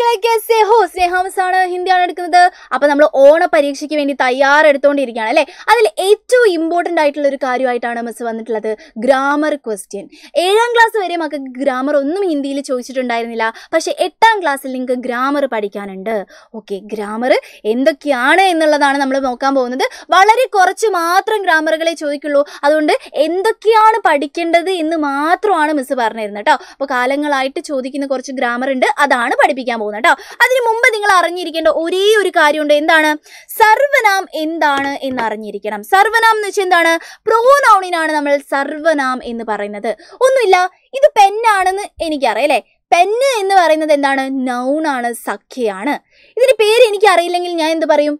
മക്കളെ കെസേ ഹോ സ്നേഹാമസാണ് ഹിന്ദിയാണ് എടുക്കുന്നത് അപ്പോൾ നമ്മൾ ഓണ പരീക്ഷയ്ക്ക് വേണ്ടി തയ്യാറെടുത്തുകൊണ്ടിരിക്കുകയാണ് അല്ലേ അതിൽ ഏറ്റവും ഇമ്പോർട്ടന്റ് ആയിട്ടുള്ള ഒരു കാര്യമായിട്ടാണ് മിസ് വന്നിട്ടുള്ളത് ഗ്രാമർ ക്വസ്റ്റ്യൻ ഏഴാം ക്ലാസ് വരെ മക്കൾക്ക് ഗ്രാമർ ഒന്നും ഹിന്ദിയിൽ ചോദിച്ചിട്ടുണ്ടായിരുന്നില്ല പക്ഷേ എട്ടാം ക്ലാസ്സിൽ നിങ്ങൾക്ക് ഗ്രാമർ പഠിക്കാനുണ്ട് ഓക്കെ ഗ്രാമർ എന്തൊക്കെയാണ് എന്നുള്ളതാണ് നമ്മൾ നോക്കാൻ പോകുന്നത് വളരെ കുറച്ച് മാത്രം ഗ്രാമറുകളെ ചോദിക്കുള്ളൂ അതുകൊണ്ട് എന്തൊക്കെയാണ് പഠിക്കേണ്ടത് എന്ന് മാത്രമാണ് മിസ് പറഞ്ഞിരുന്നത് കേട്ടോ അപ്പോൾ കാലങ്ങളായിട്ട് ചോദിക്കുന്ന കുറച്ച് ഗ്രാമർ ഉണ്ട് അതാണ് പഠിപ്പിക്കാൻ പോകുന്നത് കേട്ടോ അതിനു മുമ്പ് നിങ്ങൾ അറിഞ്ഞിരിക്കേണ്ട ഒരേ ഒരു കാര്യമുണ്ട് എന്താണ് സർവനാം എന്താണ് എന്ന് അറിഞ്ഞിരിക്കണം സർവനാം എന്ന് വെച്ചാൽ എന്താണ് പ്രോനൗണിനാണ് നമ്മൾ സർവനാം എന്ന് പറയുന്നത് ഒന്നുമില്ല ഇത് പെന്നാണെന്ന് എനിക്കറിയാം അല്ലേ പെന്ന് എന്ന് പറയുന്നത് എന്താണ് നൗണാണ് സഖ്യയാണ് ഇതിന്റെ പേര് എനിക്ക് അറിയില്ലെങ്കിൽ ഞാൻ എന്ത് പറയും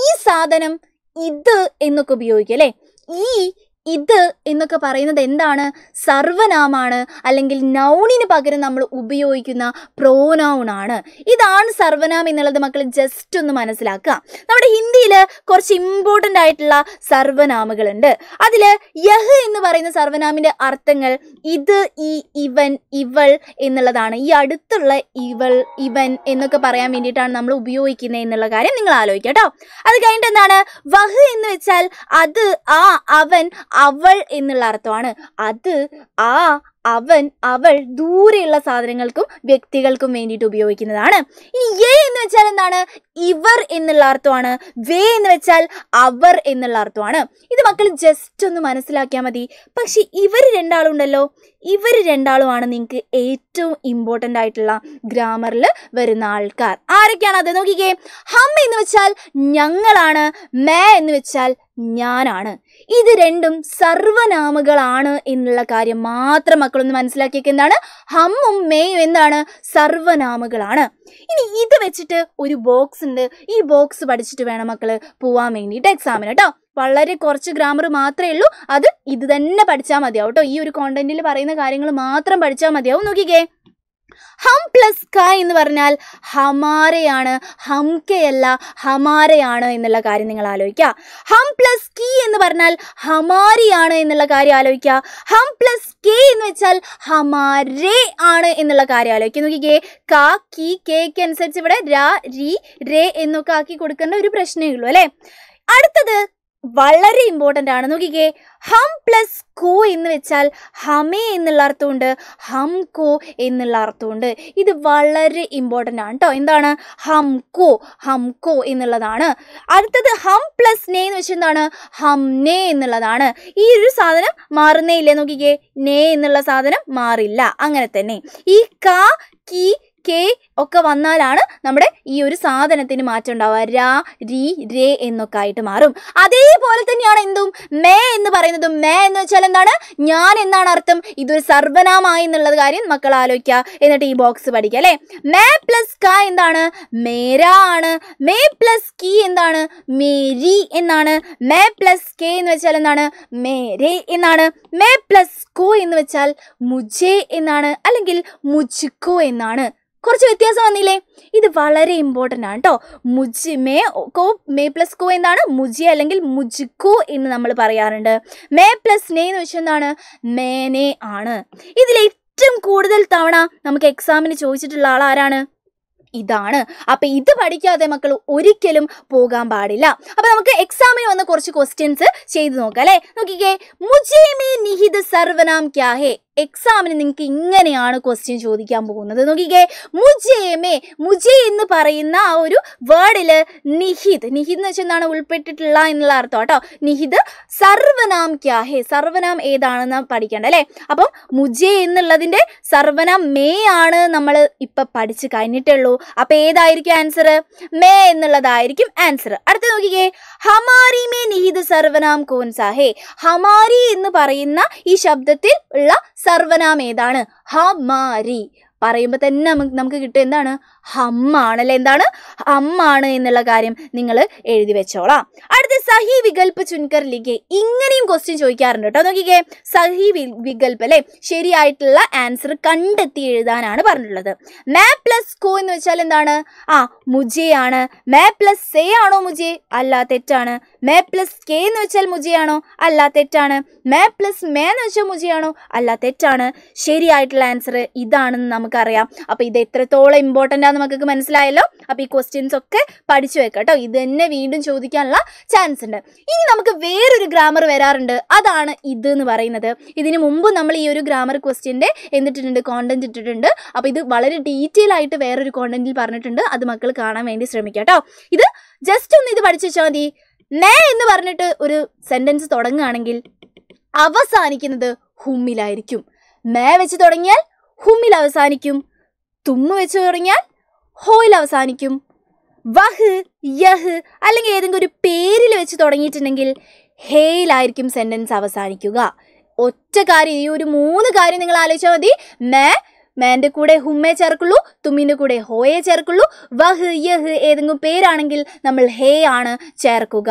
ഈ സാധനം ഇത് എന്നൊക്കെ ഉപയോഗിക്കും അല്ലേ ഈ ഇത് എന്നൊക്കെ പറയുന്നത് എന്താണ് സർവനാമാണ് അല്ലെങ്കിൽ നൗണിന് പകരം നമ്മൾ ഉപയോഗിക്കുന്ന പ്രോനൗൺ ആണ് ഇതാണ് സർവനാം എന്നുള്ളത് മക്കൾ ജസ്റ്റ് ഒന്ന് മനസ്സിലാക്കുക നമ്മുടെ ഹിന്ദിയിൽ കുറച്ച് ഇമ്പോർട്ടൻ്റ് ആയിട്ടുള്ള സർവനാമുകളുണ്ട് അതിൽ യഹ് എന്ന് പറയുന്ന സർവനാമിൻ്റെ അർത്ഥങ്ങൾ ഇത് ഈ ഇവൻ ഇവൾ എന്നുള്ളതാണ് ഈ അടുത്തുള്ള ഇവൾ ഇവൻ എന്നൊക്കെ പറയാൻ വേണ്ടിയിട്ടാണ് നമ്മൾ ഉപയോഗിക്കുന്നത് എന്നുള്ള കാര്യം നിങ്ങൾ ആലോചിക്കാം കേട്ടോ അത് കഴിഞ്ഞിട്ട് എന്താണ് വഹ് എന്ന് വെച്ചാൽ അത് ആ അവൻ അവൾ എന്നുള്ള അർത്ഥമാണ് അത് ആ അവൻ അവൾ ദൂരെയുള്ള സാധനങ്ങൾക്കും വ്യക്തികൾക്കും വേണ്ടിയിട്ട് ഉപയോഗിക്കുന്നതാണ് ഇനി എ എന്ന് വെച്ചാൽ എന്താണ് ഇവർ എന്നുള്ള അർത്ഥമാണ് വേ എന്ന് വെച്ചാൽ അവർ എന്നുള്ള അർത്ഥമാണ് ഇത് മക്കൾ ജസ്റ്റ് ഒന്ന് മനസ്സിലാക്കിയാൽ മതി പക്ഷെ ഇവർ രണ്ടാളും ഉണ്ടല്ലോ ഇവർ രണ്ടാളുമാണ് നിങ്ങൾക്ക് ഏറ്റവും ഇമ്പോർട്ടൻ്റ് ആയിട്ടുള്ള ഗ്രാമറിൽ വരുന്ന ആൾക്കാർ ആരൊക്കെയാണ് അത് നോക്കിക്കേ ഹം എന്ന് വെച്ചാൽ ഞങ്ങളാണ് മേ എന്ന് വെച്ചാൽ ഞാനാണ് ഇത് രണ്ടും സർവനാമുകളാണ് എന്നുള്ള കാര്യം മാത്രം മക്കളൊന്ന് മനസ്സിലാക്കിയൊക്കെ എന്താണ് ഹമ്മും മേയും എന്താണ് സർവനാമകളാണ് ഇനി ഇത് വെച്ചിട്ട് ഒരു ബോക്സ് ഉണ്ട് ഈ ബോക്സ് പഠിച്ചിട്ട് വേണം മക്കൾ പോവാൻ വേണ്ടിയിട്ട് എക്സാമിന് കേട്ടോ വളരെ കുറച്ച് ഗ്രാമർ മാത്രമേ ഉള്ളൂ അത് ഇത് തന്നെ പഠിച്ചാൽ മതിയാവും കേട്ടോ ഈ ഒരു കോണ്ടന്റിൽ പറയുന്ന കാര്യങ്ങൾ മാത്രം പഠിച്ചാൽ മതിയാവും നോക്കിക്കേ ഹം പ്ലസ് ക എന്ന് പറഞ്ഞാൽ ഹമാരയാണ് ഹംകയല്ല ഹമാരയാണ് എന്നുള്ള കാര്യം നിങ്ങൾ ആലോചിക്കുക ഹം പ്ലസ് കി എന്ന് പറഞ്ഞാൽ ഹമാരിയാണ് എന്നുള്ള കാര്യം ആലോചിക്കുക ഹം പ്ലസ് കെ എന്ന് വെച്ചാൽ ഹമാരേ ആണ് എന്നുള്ള കാര്യം ആലോചിക്കുക നോക്കിക്കേ ക കി കേക്ക് അനുസരിച്ച് ഇവിടെ ര രി രേ എന്നൊക്കെ ആക്കി കൊടുക്കേണ്ട ഒരു പ്രശ്നമേ ഉള്ളൂ അല്ലേ അടുത്തത് വളരെ ഇമ്പോർട്ടൻ്റ് ആണ് നോക്കിക്കേ ഹം പ്ലസ് കോ എന്ന് വെച്ചാൽ ഹമേ എന്നുള്ള അർത്ഥമുണ്ട് ഹം കോ എന്നുള്ള അർത്ഥമുണ്ട് ഇത് വളരെ ഇമ്പോർട്ടൻ്റ് ആണ് കേട്ടോ എന്താണ് ഹം കോ ഹം കോ എന്നുള്ളതാണ് അടുത്തത് ഹം പ്ലസ് നേ എന്ന് വെച്ചാൽ എന്താണ് ഹം നേ എന്നുള്ളതാണ് ഈ ഒരു സാധനം മാറുന്നേ ഇല്ല നോക്കിക്കേ നേ എന്നുള്ള സാധനം മാറില്ല അങ്ങനെ തന്നെ ഈ കാ കി കെ ഒക്കെ വന്നാലാണ് നമ്മുടെ ഈ ഒരു സാധനത്തിന് മാറ്റം ഉണ്ടാവുക രാ രി രേ എന്നൊക്കെ ആയിട്ട് മാറും അതേപോലെ തന്നെയാണ് എന്തും മേ എന്ന് പറയുന്നതും മേ എന്ന് വെച്ചാൽ എന്താണ് ഞാൻ എന്നാണ് അർത്ഥം ഇതൊരു സർവനാമായി എന്നുള്ളത് കാര്യം മക്കൾ ആലോചിക്കുക എന്നിട്ട് ഈ ബോക്സ് പഠിക്കുക അല്ലേ മേ പ്ലസ് ക എന്താണ് മേരാ ആണ് മേ പ്ലസ് കി എന്താണ് മേരി എന്നാണ് മേ പ്ലസ് കെ എന്ന് വെച്ചാൽ എന്താണ് മേരെ എന്നാണ് മേ പ്ലസ് കോ എന്ന് വെച്ചാൽ മുജേ എന്നാണ് അല്ലെങ്കിൽ മുജുക്കോ എന്നാണ് കുറച്ച് വ്യത്യാസം വന്നില്ലേ ഇത് വളരെ ഇമ്പോർട്ടൻ്റ് ആണ് കേട്ടോ മേ കോ മേ പ്ലസ് കോ എന്താണ് മുജി അല്ലെങ്കിൽ മുജിക്കു എന്ന് നമ്മൾ പറയാറുണ്ട് മേ പ്ലസ് നേ എന്ന് വെച്ചാൽ എന്താണ് മേനെ ആണ് ഇതിൽ ഏറ്റവും കൂടുതൽ തവണ നമുക്ക് എക്സാമിന് ചോദിച്ചിട്ടുള്ള ആൾ ആരാണ് ഇതാണ് അപ്പം ഇത് പഠിക്കാതെ മക്കൾ ഒരിക്കലും പോകാൻ പാടില്ല അപ്പം നമുക്ക് എക്സാമിന് വന്ന കുറച്ച് ക്വസ്റ്റ്യൻസ് ചെയ്തു നോക്കാം അല്ലേ നോക്കിക്കേ മുജേ മേ നിഹിത് സർവനാം ക്യാഹേ എക്സാമിന് നിങ്ങൾക്ക് ഇങ്ങനെയാണ് ക്വസ്റ്റ്യൻ ചോദിക്കാൻ പോകുന്നത് നോക്കിക്കേ മുജേമേ മുജേ എന്ന് പറയുന്ന ആ ഒരു വേർഡിൽ നിഹിത് നിഹിത് എന്ന് വെച്ചാൽ എന്താണ് ഉൾപ്പെട്ടിട്ടുള്ള എന്നുള്ള അർത്ഥം കേട്ടോ നിഹിത് സർവനാം ക്യാഹേ സർവനാം ഏതാണെന്ന് പഠിക്കേണ്ട അല്ലേ അപ്പം മുജേ എന്നുള്ളതിൻ്റെ സർവനാം മേ ആണ് നമ്മൾ ഇപ്പൊ പഠിച്ച് കഴിഞ്ഞിട്ടുള്ളൂ അപ്പൊ ഏതായിരിക്കും ആൻസർ മേ എന്നുള്ളതായിരിക്കും ആൻസർ അടുത്ത നോക്കിക്കേ ഹമാരി മേ നിഹിത് സർവനാം കോൻസാഹേ ഹമാരി എന്ന് പറയുന്ന ഈ ശബ്ദത്തിൽ ഉള്ള സർവനാമേതാണ് ഹമാരി പറയുമ്പോൾ തന്നെ നമുക്ക് നമുക്ക് കിട്ടും എന്താണ് അല്ലെ എന്താണ് ഹമ്മാണ് എന്നുള്ള കാര്യം നിങ്ങൾ എഴുതി വെച്ചോളാം അടുത്ത സഹി വികൽപ്പ് ചുൻകർ ലിഖെ ഇങ്ങനെയും ക്വസ്റ്റ്യൻ ചോദിക്കാറുണ്ട് കേട്ടോ നോക്കിക്കേ സഹി വികൽപ്പ് അല്ലെ ശരിയായിട്ടുള്ള ആൻസർ കണ്ടെത്തി എഴുതാനാണ് പറഞ്ഞിട്ടുള്ളത് മേ പ്ലസ് കോ എന്ന് വെച്ചാൽ എന്താണ് ആ മുജയാണ് മേ പ്ലസ് സെ ആണോ മുജെ അല്ല തെറ്റാണ് മേ പ്ലസ് കെ എന്ന് വെച്ചാൽ മുജയാണോ അല്ല തെറ്റാണ് മേ പ്ലസ് മേ എന്ന് വെച്ചാൽ മുജയാണോ അല്ല തെറ്റാണ് ശരിയായിട്ടുള്ള ആൻസർ ഇതാണെന്ന് നമുക്ക് നമുക്കറിയാം അപ്പോൾ ഇത് എത്രത്തോളം ഇമ്പോർട്ടൻ്റ് ആണെന്ന് നമുക്ക് മനസ്സിലായല്ലോ അപ്പോൾ ഈ ക്വസ്റ്റ്യൻസ് ഒക്കെ പഠിച്ചു വെക്കാം കേട്ടോ ഇത് തന്നെ വീണ്ടും ചോദിക്കാനുള്ള ചാൻസ് ഉണ്ട് ഇനി നമുക്ക് വേറൊരു ഗ്രാമർ വരാറുണ്ട് അതാണ് ഇത് എന്ന് പറയുന്നത് ഇതിന് മുമ്പ് നമ്മൾ ഈ ഒരു ഗ്രാമർ ക്വസ്റ്റ്യൻ്റെ എന്നിട്ടിട്ടുണ്ട് കോണ്ടന്റ് ഇട്ടിട്ടുണ്ട് അപ്പോൾ ഇത് വളരെ ഡീറ്റെയിൽ ആയിട്ട് വേറൊരു കോണ്ടന്റിൽ പറഞ്ഞിട്ടുണ്ട് അത് മക്കൾ കാണാൻ വേണ്ടി ശ്രമിക്കാം കേട്ടോ ഇത് ജസ്റ്റ് ഒന്ന് ഇത് പഠിച്ചു വെച്ചാൽ മതി നേ എന്ന് പറഞ്ഞിട്ട് ഒരു സെൻറ്റൻസ് തുടങ്ങുകയാണെങ്കിൽ അവസാനിക്കുന്നത് ഹുമ്മിലായിരിക്കും മേ വെച്ച് തുടങ്ങിയാൽ ഹുമ്മിൽ അവസാനിക്കും തുമ്മു വെച്ച് തുടങ്ങിയാൽ ഹോയിൽ അവസാനിക്കും വഹ് യഹ് അല്ലെങ്കിൽ ഏതെങ്കിലും ഒരു പേരിൽ വെച്ച് തുടങ്ങിയിട്ടുണ്ടെങ്കിൽ ഹേയിലായിരിക്കും സെൻറ്റൻസ് അവസാനിക്കുക ഒറ്റ കാര്യം ഈ ഒരു മൂന്ന് കാര്യം നിങ്ങൾ ആലോചിച്ചാൽ മതി മേ മാൻ്റെ കൂടെ ഹുമ്മേ ചേർക്കുള്ളൂ തുമ്മിൻ്റെ കൂടെ ഹോയെ ചേർക്കുള്ളൂ വഹ് യഹ് ഏതെങ്കിലും പേരാണെങ്കിൽ നമ്മൾ ഹേ ആണ് ചേർക്കുക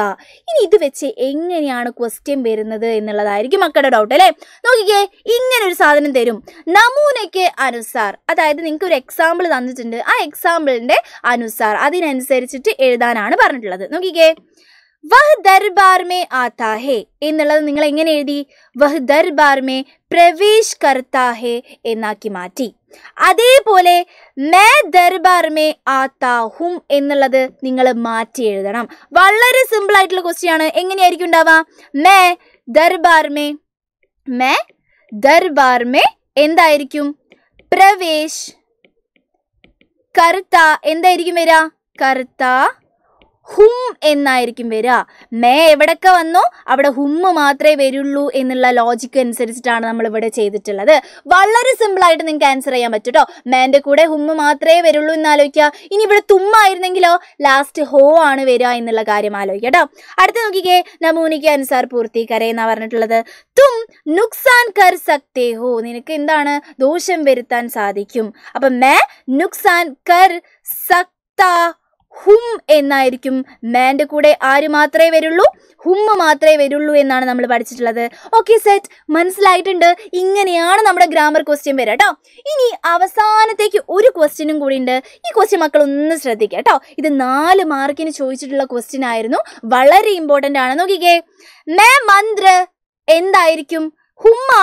ഇനി ഇത് വെച്ച് എങ്ങനെയാണ് ക്വസ്റ്റ്യൻ വരുന്നത് എന്നുള്ളതായിരിക്കും മക്കളുടെ ഡൗട്ട് അല്ലേ നോക്കിക്കേ ഇങ്ങനെ ഒരു സാധനം തരും നമൂനയ്ക്ക് അനുസാർ അതായത് നിങ്ങൾക്ക് ഒരു എക്സാമ്പിൾ തന്നിട്ടുണ്ട് ആ എക്സാമ്പിളിൻ്റെ അനുസാർ അതിനനുസരിച്ചിട്ട് എഴുതാനാണ് പറഞ്ഞിട്ടുള്ളത് നോക്കിക്കേ വഹ് ദർബാർമേ ആതാ ഹേ എന്നുള്ളത് നിങ്ങൾ എങ്ങനെ എഴുതി വഹ് ദർബാർമേ പ്രവേശ് കർത്താ ഹേ എന്നാക്കി മാറ്റി അതേപോലെ മേ ദർബാർമേ ആതാ ഹും എന്നുള്ളത് നിങ്ങൾ മാറ്റി എഴുതണം വളരെ സിമ്പിൾ ആയിട്ടുള്ള ക്വസ്റ്റ്യൻ ആണ് എങ്ങനെയായിരിക്കും ഉണ്ടാവാ മേ ദർബാർമേ മേ ദർബാർമേ എന്തായിരിക്കും പ്രവേശ് കർത്ത എന്തായിരിക്കും വരാ കർത്താ ഹും എന്നായിരിക്കും വരിക മേ എവിടൊക്കെ വന്നോ അവിടെ ഹും മാത്രമേ വരുള്ളൂ എന്നുള്ള ലോജിക്ക് അനുസരിച്ചിട്ടാണ് നമ്മൾ ഇവിടെ ചെയ്തിട്ടുള്ളത് വളരെ സിമ്പിളായിട്ട് നിങ്ങൾക്ക് ആൻസർ ചെയ്യാൻ പറ്റൂട്ടോ കേട്ടോ മേൻ്റെ കൂടെ ഹും മാത്രമേ വരുള്ളൂ എന്ന് ആലോചിക്കുക ഇനി ഇവിടെ തുമ്മായിരുന്നെങ്കിലോ ലാസ്റ്റ് ഹോ ആണ് വരിക എന്നുള്ള കാര്യം ആലോചിക്കട്ടോ കേട്ടോ അടുത്ത് നോക്കിക്കേ നമൂനിക്ക് അനുസർ പൂർത്തി കരയെന്നാണ് പറഞ്ഞിട്ടുള്ളത് തും നുക്സാൻ കർ സക്തേ ഹോ നിനക്ക് എന്താണ് ദോഷം വരുത്താൻ സാധിക്കും അപ്പം മേ നുക്സാൻ കർ സക്താ ഹും എന്നായിരിക്കും മാൻ്റെ കൂടെ ആര് മാത്രമേ വരുള്ളൂ ഹുമ്മ മാത്രമേ വരുള്ളൂ എന്നാണ് നമ്മൾ പഠിച്ചിട്ടുള്ളത് ഓക്കെ സെറ്റ് മനസ്സിലായിട്ടുണ്ട് ഇങ്ങനെയാണ് നമ്മുടെ ഗ്രാമർ ക്വസ്റ്റ്യൻ വരിക കേട്ടോ ഇനി അവസാനത്തേക്ക് ഒരു ക്വസ്റ്റ്യനും കൂടി ഉണ്ട് ഈ ക്വസ്റ്റ്യൻ മക്കൾ ഒന്ന് ശ്രദ്ധിക്കുക കേട്ടോ ഇത് നാല് മാർക്കിന് ചോദിച്ചിട്ടുള്ള ക്വസ്റ്റ്യൻ ആയിരുന്നു വളരെ ഇമ്പോർട്ടൻ്റ് ആണ് നോക്കിക്കേ മേ മന്ത്ര എന്തായിരിക്കും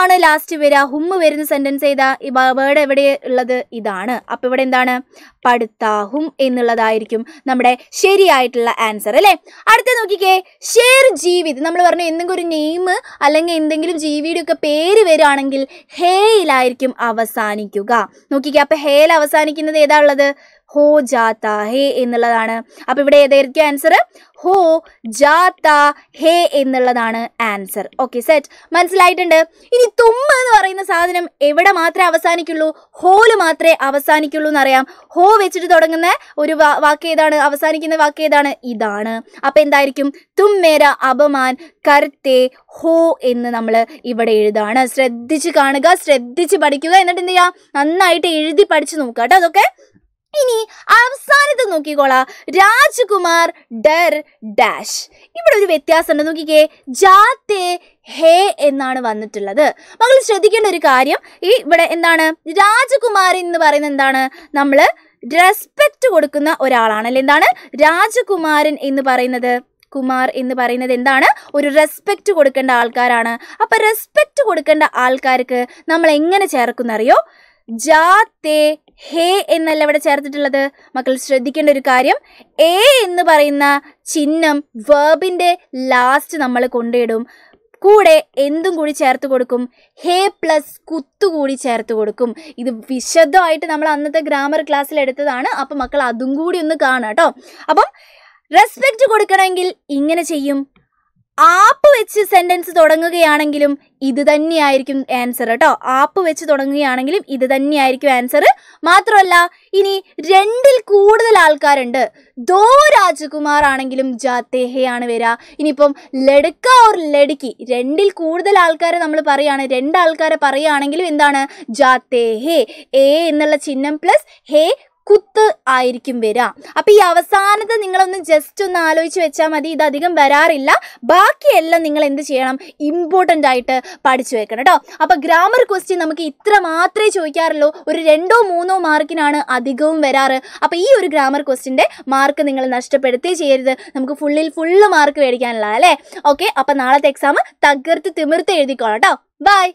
ആണ് ലാസ്റ്റ് വരിക ഹും വരുന്ന സെൻറ്റൻസ് ഏതാ ഈ വേർഡ് എവിടെ ഉള്ളത് ഇതാണ് അപ്പം ഇവിടെ എന്താണ് പടുത്താഹും ഹും എന്നുള്ളതായിരിക്കും നമ്മുടെ ശരിയായിട്ടുള്ള ആൻസർ അല്ലേ അടുത്ത നോക്കിക്കേ ഷേർ ജീവിത് നമ്മൾ പറഞ്ഞു എന്തെങ്കിലും ഒരു നെയിം അല്ലെങ്കിൽ എന്തെങ്കിലും ജീവിയുടെ ഒക്കെ പേര് വരുവാണെങ്കിൽ ഹേയിലായിരിക്കും അവസാനിക്കുക നോക്കിക്കേ അപ്പം ഹേയിൽ അവസാനിക്കുന്നത് ഏതാ ഉള്ളത് ഹോ ജാത്ത ഹേ എന്നുള്ളതാണ് അപ്പോൾ ഇവിടെ ഏതായിരിക്കും ആൻസർ ഹോ ജാത്ത ഹേ എന്നുള്ളതാണ് ആൻസർ ഓക്കെ സെറ്റ് മനസ്സിലായിട്ടുണ്ട് ഇനി തുമ്മ എന്ന് പറയുന്ന സാധനം എവിടെ മാത്രമേ അവസാനിക്കുള്ളൂ ഹോല് മാത്രമേ അവസാനിക്കുള്ളൂ എന്നറിയാം ഹോ വെച്ചിട്ട് തുടങ്ങുന്ന ഒരു വാക്ക് ഏതാണ് അവസാനിക്കുന്ന വാക്ക് ഏതാണ് ഇതാണ് അപ്പോൾ എന്തായിരിക്കും തുമ്മേര അപമാൻ കരുത്തേ ഹോ എന്ന് നമ്മൾ ഇവിടെ എഴുതാണ് ശ്രദ്ധിച്ച് കാണുക ശ്രദ്ധിച്ച് പഠിക്കുക എന്നിട്ട് എന്ത് ചെയ്യുക നന്നായിട്ട് എഴുതി പഠിച്ചു നോക്കുക കേട്ടോ അതൊക്കെ ഇനി അവസാനത്തെ നോക്കിക്കോളാം രാജ്കുമാർ ഡർ ഡാഷ് ഇവിടെ ഒരു വ്യത്യാസം ഉണ്ട് നോക്കിക്കേ ജാത്തെ ഹേ എന്നാണ് വന്നിട്ടുള്ളത് മകൾ ശ്രദ്ധിക്കേണ്ട ഒരു കാര്യം ഈ ഇവിടെ എന്താണ് രാജകുമാർ എന്ന് പറയുന്നത് എന്താണ് നമ്മൾ റെസ്പെക്റ്റ് കൊടുക്കുന്ന ഒരാളാണ് അല്ലെ എന്താണ് രാജകുമാരൻ എന്ന് പറയുന്നത് കുമാർ എന്ന് പറയുന്നത് എന്താണ് ഒരു റെസ്പെക്റ്റ് കൊടുക്കേണ്ട ആൾക്കാരാണ് അപ്പൊ റെസ്പെക്റ്റ് കൊടുക്കേണ്ട ആൾക്കാർക്ക് നമ്മൾ എങ്ങനെ ചേർക്കുന്നറിയോ ജാത്തെ ഹേ എന്നല്ല ഇവിടെ ചേർത്തിട്ടുള്ളത് മക്കൾ ശ്രദ്ധിക്കേണ്ട ഒരു കാര്യം എ എന്ന് പറയുന്ന ചിഹ്നം വേർബിൻ്റെ ലാസ്റ്റ് നമ്മൾ കൊണ്ടിടും കൂടെ എന്തും കൂടി ചേർത്ത് കൊടുക്കും ഹേ പ്ലസ് കുത്തു കൂടി ചേർത്ത് കൊടുക്കും ഇത് വിശദമായിട്ട് നമ്മൾ അന്നത്തെ ഗ്രാമർ ക്ലാസ്സിൽ എടുത്തതാണ് അപ്പം മക്കൾ അതും കൂടി ഒന്ന് കാണാം കേട്ടോ അപ്പം റെസ്പെക്റ്റ് കൊടുക്കണമെങ്കിൽ ഇങ്ങനെ ചെയ്യും ആപ്പ് വെച്ച് സെൻറ്റൻസ് തുടങ്ങുകയാണെങ്കിലും ഇത് തന്നെയായിരിക്കും ആൻസർ കേട്ടോ ആപ്പ് വെച്ച് തുടങ്ങുകയാണെങ്കിലും ഇത് തന്നെയായിരിക്കും ആൻസർ മാത്രമല്ല ഇനി രണ്ടിൽ കൂടുതൽ ആൾക്കാരുണ്ട് ദോ രാജകുമാർ ആണെങ്കിലും ജാത്തേഹയാണ് വരിക ഇനിയിപ്പം ലടുക്ക ഓർ ലടുക്കി രണ്ടിൽ കൂടുതൽ ആൾക്കാരെ നമ്മൾ പറയുകയാണ് രണ്ടാൾക്കാരെ പറയുകയാണെങ്കിലും എന്താണ് ജാത്തേഹേ എ എന്നുള്ള ചിഹ്നം പ്ലസ് ഹേ കുത്ത് ആയിരിക്കും വരാം അപ്പൊ ഈ അവസാനത്തെ നിങ്ങളൊന്ന് ജസ്റ്റ് ഒന്ന് ആലോചിച്ച് വെച്ചാൽ മതി ഇത് അധികം വരാറില്ല ബാക്കിയെല്ലാം നിങ്ങൾ എന്ത് ചെയ്യണം ഇമ്പോർട്ടൻ്റ് ആയിട്ട് പഠിച്ചു വെക്കണം കേട്ടോ അപ്പൊ ഗ്രാമർ ക്വസ്റ്റ്യൻ നമുക്ക് ഇത്ര മാത്രമേ ചോദിക്കാറുള്ളൂ ഒരു രണ്ടോ മൂന്നോ മാർക്കിനാണ് അധികവും വരാറ് അപ്പൊ ഈ ഒരു ഗ്രാമർ ക്വസ്റ്റിൻ്റെ മാർക്ക് നിങ്ങൾ നഷ്ടപ്പെടുത്തേ ചെയ്യരുത് നമുക്ക് ഫുള്ളിൽ ഫുള്ള് മാർക്ക് മേടിക്കാനുള്ള അല്ലേ ഓക്കെ അപ്പൊ നാളത്തെ എക്സാം തകർത്ത് തിമിർത്ത് എഴുതിക്കോളാം കേട്ടോ ബൈ